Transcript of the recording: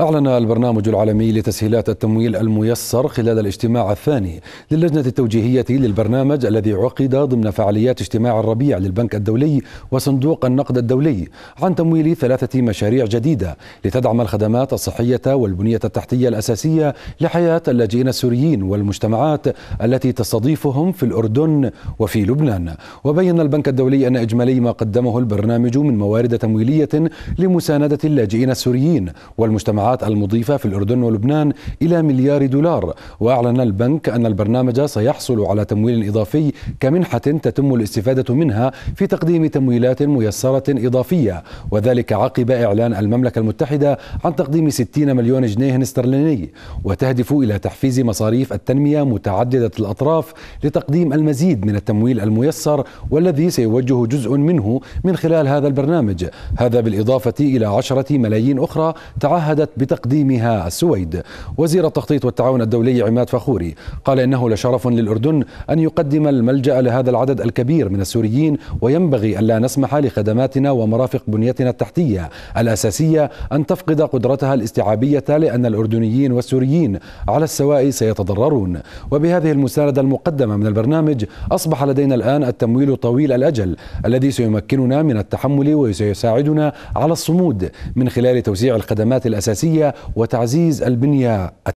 أعلن البرنامج العالمي لتسهيلات التمويل الميسر خلال الاجتماع الثاني للجنة التوجيهية للبرنامج الذي عقد ضمن فعاليات اجتماع الربيع للبنك الدولي وصندوق النقد الدولي عن تمويل ثلاثة مشاريع جديدة لتدعم الخدمات الصحية والبنية التحتية الأساسية لحياة اللاجئين السوريين والمجتمعات التي تستضيفهم في الأردن وفي لبنان وبين البنك الدولي أن إجمالي ما قدمه البرنامج من موارد تمويلية لمساندة اللاجئين السوريين والمجتمعات المبيعات المضيفة في الأردن ولبنان إلى مليار دولار وأعلن البنك أن البرنامج سيحصل على تمويل إضافي كمنحة تتم الاستفادة منها في تقديم تمويلات ميسرة إضافية وذلك عقب إعلان المملكة المتحدة عن تقديم 60 مليون جنيه استرليني وتهدف إلى تحفيز مصاريف التنمية متعددة الأطراف لتقديم المزيد من التمويل الميسر والذي سيوجه جزء منه من خلال هذا البرنامج هذا بالإضافة إلى عشرة ملايين أخرى تعهدت قامت بتقديمها السويد وزير التخطيط والتعاون الدولي عماد فخوري قال إنه لشرف للأردن أن يقدم الملجأ لهذا العدد الكبير من السوريين وينبغي ألا نسمح لخدماتنا ومرافق بنيتنا التحتية الأساسية أن تفقد قدرتها الاستيعابية لأن الأردنيين والسوريين على السواء سيتضررون وبهذه المساندة المقدمة من البرنامج أصبح لدينا الآن التمويل طويل الأجل الذي سيمكننا من التحمل وسيساعدنا على الصمود من خلال توسيع الخدمات الأساسية السياسية وتعزيز البنية